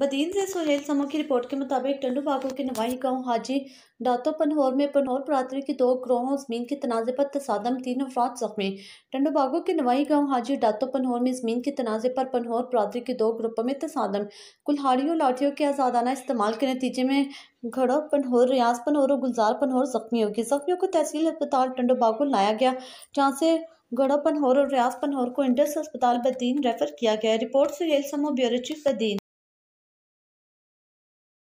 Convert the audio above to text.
बदीन से सुहेल समो की रिपोर्ट के मुताबिक टंडू बागों के नवाही गांव हाजी डातो पनहौर में पनहौर बरदरी के दो ग्रोहों जमीन के तनाज़े पर तसादम तीन अफराद जख्मी टंडू बागों के नवाही गांव हाजी डातो पनहौर में जमीन के तनाज़े पर पनहोर बरदरी के दो ग्रुपों में तसादम कुल्हाड़ियों और लाठियों के आज़ादाना इस्तेमाल के नतीजे में घड़ो पनहौर रियाज पनहौर और गुलजार पनहोर जख्मी होगी जख्मियों को तहसील अस्पताल टंडू बागो लाया गया जहाँ से घड़ो पनहोर और रियाज पनहोर को इंडस अस्पताल बदीन रेफर किया गया रिपोर्ट सुहेल समो ब्यूरो चीफ बदीन